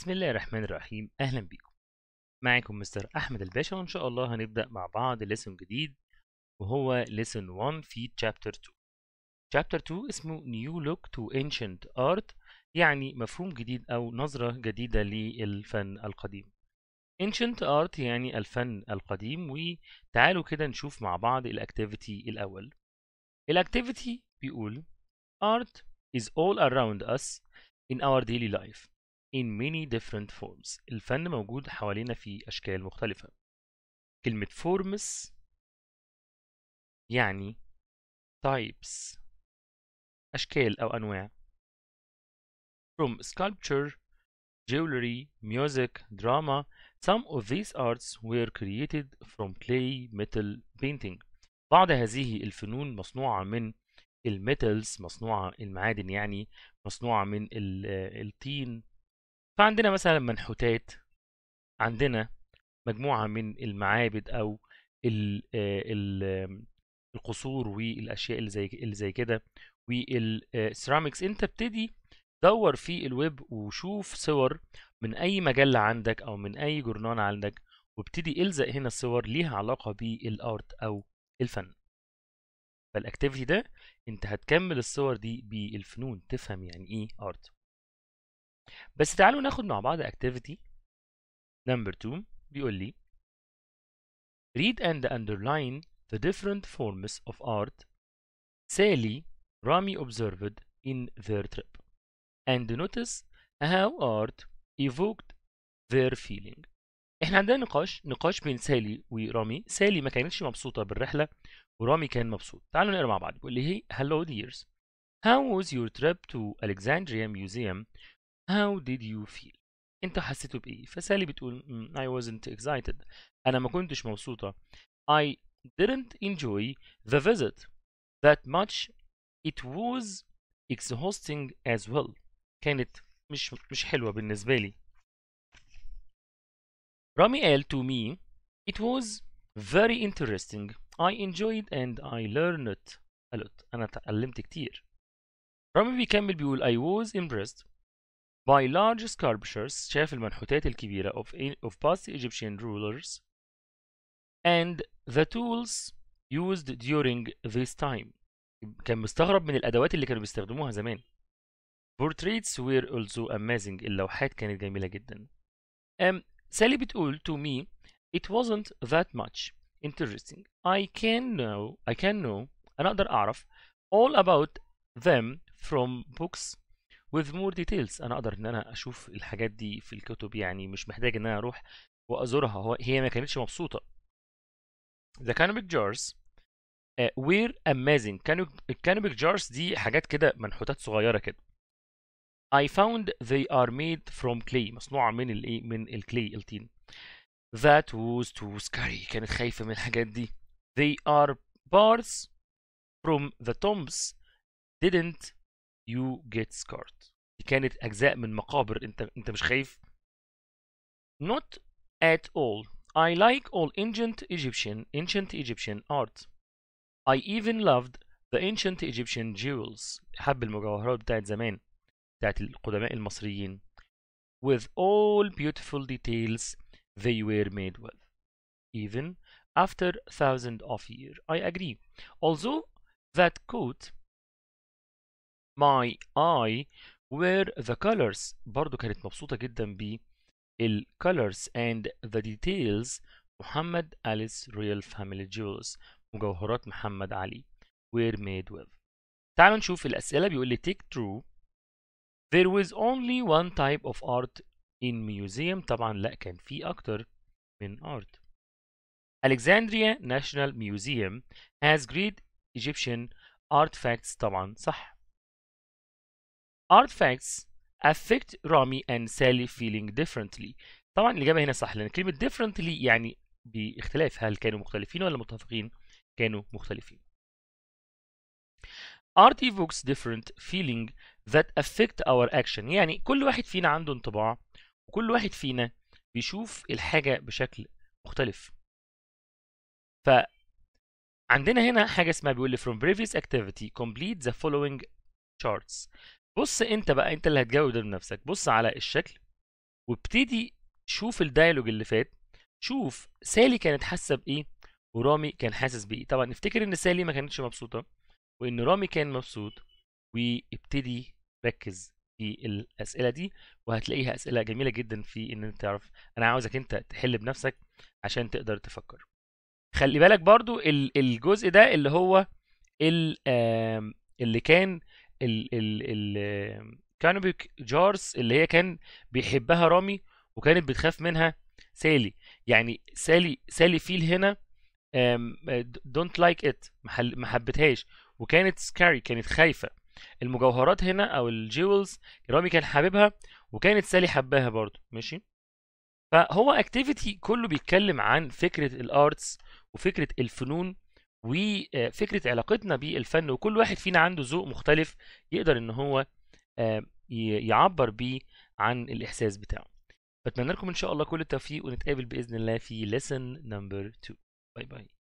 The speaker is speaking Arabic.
بسم الله الرحمن الرحيم اهلا بيكم معكم مستر احمد الباشا وان شاء الله هنبدا مع بعض ليسون جديد وهو ليسون 1 في تشابتر 2 تشابتر 2 اسمه نيو لوك تو انشنت ارت يعني مفهوم جديد او نظره جديده للفن القديم انشنت ارت يعني الفن القديم وتعالوا كده نشوف مع بعض الاكتيفيتي الاول الاكتيفيتي بيقول art is all around us in our daily life in many different forms الفن موجود حوالينا في أشكال مختلفة كلمة forms يعني types أشكال أو أنواع from sculpture jewelry, music, drama some of these arts were created from clay metal painting بعض هذه الفنون مصنوعة من الميتلز مصنوعة المعادن يعني مصنوعة من الطين فعندنا مثلا منحوتات عندنا مجموعة من المعابد أو ال آه، القصور والأشياء اللي زي اللي زي كده والسيراميكس آه، أنت ابتدي دور في الويب وشوف صور من أي مجلة عندك أو من أي جورنال عندك وابتدي الزق هنا الصور ليها علاقة بالارت أو الفن فالاكتيفيتي ده انت هتكمل الصور دي بالفنون تفهم يعني ايه ارت بس تعالوا ناخد مع بعض activity number 2 بيقول لي read and underline the different forms of art Sally Rami observed in their trip and notice how art evoked their feeling احنا عندنا نقاش نقاش بين سالي ورامي سالي ما كانتش مبسوطة بالرحلة ورامي كان مبسوط تعالوا نقرا مع بعض بيقول لي hey hello dears how was your trip to Alexandria museum how did you feel انتوا حسيتوا بايه فسالي بتقول I wasn't excited انا ما كنتش مبسوطه I didn't enjoy the visit that much it was exhausting as well كانت مش مش حلوه بالنسبه لي رامي قال to me it was very interesting I enjoyed and I learned a lot أنا اتعلمت كتير رامي بيكمل بيقول I was impressed by large sculptures شاف المنحوتات الكبيرة of, of past Egyptian rulers and the tools used during this time كان مستغرب من الأدوات اللي كانوا بيستخدموها زمان Portraits were also amazing اللوحات كانت جميلة جدا um, Sally بتقول to me it wasn't that much interesting I can know I can know أنا أقدر أعرف all about them from books with more details انا اقدر ان انا اشوف الحاجات دي في الكتب يعني مش محتاج ان انا اروح وازورها هو هي ما كانتش مبسوطه the canopic jars uh, were amazing canopic jars دي حاجات كده منحوتات صغيره كده I found they are made from clay مصنوعه من الايه من الكلي الطين that was too scary كانت خايفه من الحاجات دي they are bars from the tombs didn't You get scarred. دي كانت اجزاء من مقابر انت انت مش خايف not at all I like all ancient Egyptian ancient Egyptian art I even loved the ancient Egyptian jewels حب المجوهرات بتاعت زمان بتاعت القدماء المصريين with all beautiful details they were made with even after thousand of years I agree although that coat my eye were the colors برضو كانت مبسوطة جدا بال colors and the details محمد Alice royal family jewels مجوهرات محمد علي were made with تعالوا نشوف الأسئلة بيقول لي take true there was only one type of art in museum طبعا لا كان في أكتر من art Alexandria National Museum has great Egyptian artifacts طبعا صح artifacts affect Rami and Sally feeling differently طبعا الإجابة هنا صح لأن كلمة differently يعني باختلاف هل كانوا مختلفين ولا متفقين كانوا مختلفين art evokes different feeling that affect our action يعني كل واحد فينا عنده انطباع وكل واحد فينا بيشوف الحاجة بشكل مختلف ف عندنا هنا حاجة اسمها بيقول لي from previous activity complete the following charts بص انت بقى انت اللي هتجاوب ده بنفسك بص على الشكل وابتدي شوف الدايلوج اللي فات شوف سالي كانت حاسه بايه ورامي كان حاسس بايه طبعا نفتكر ان سالي ما كانتش مبسوطه وان رامي كان مبسوط وابتدي ركز في الاسئله دي وهتلاقيها اسئله جميله جدا في ان انت تعرف انا عاوزك انت تحل بنفسك عشان تقدر تفكر خلي بالك برضو الجزء ده اللي هو اللي كان ال ال ال جارز اللي هي كان بيحبها رامي وكانت بتخاف منها سالي يعني سالي سالي فيل هنا دونت لايك ات ما حبتهاش وكانت سكاري كانت خايفه المجوهرات هنا او الجيولز رامي كان حاببها وكانت سالي حباها برضه ماشي فهو اكتيفيتي كله بيتكلم عن فكره الارتس وفكره الفنون وفكره علاقتنا بالفن وكل واحد فينا عنده ذوق مختلف يقدر ان هو آه، يعبر بيه عن الاحساس بتاعه بتمنى لكم ان شاء الله كل التوفيق ونتقابل باذن الله في lesson number 2 باي باي